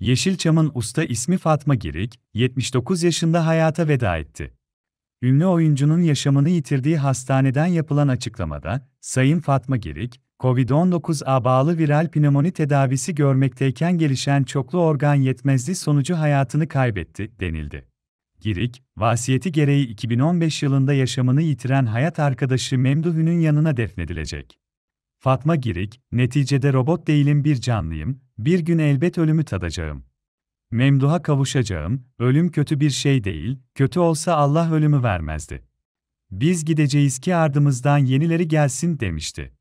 Yeşilçam'ın usta ismi Fatma Girik, 79 yaşında hayata veda etti. Ünlü oyuncunun yaşamını yitirdiği hastaneden yapılan açıklamada, Sayın Fatma Girik, COVID-19'a bağlı viral pnömoni tedavisi görmekteyken gelişen çoklu organ yetmezliği sonucu hayatını kaybetti, denildi. Girik, vasiyeti gereği 2015 yılında yaşamını yitiren hayat arkadaşı Memduh'un yanına defnedilecek. Fatma Girik, neticede robot değilim bir canlıyım, bir gün elbet ölümü tadacağım. Memduha kavuşacağım, ölüm kötü bir şey değil, kötü olsa Allah ölümü vermezdi. Biz gideceğiz ki ardımızdan yenileri gelsin demişti.